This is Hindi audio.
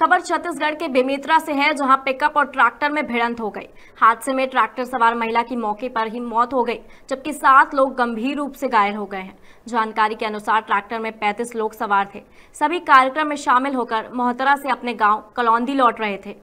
खबर छत्तीसगढ़ के बेमेतरा से है जहां पिकअप और ट्रैक्टर में भिड़ंत हो गई हादसे में ट्रैक्टर सवार महिला की मौके पर ही मौत हो गई जबकि सात लोग गंभीर रूप से घायल हो गए हैं जानकारी के अनुसार ट्रैक्टर में पैंतीस लोग सवार थे सभी कार्यक्रम में शामिल होकर मोहतरा से अपने गाँव कलौंदी लौट रहे थे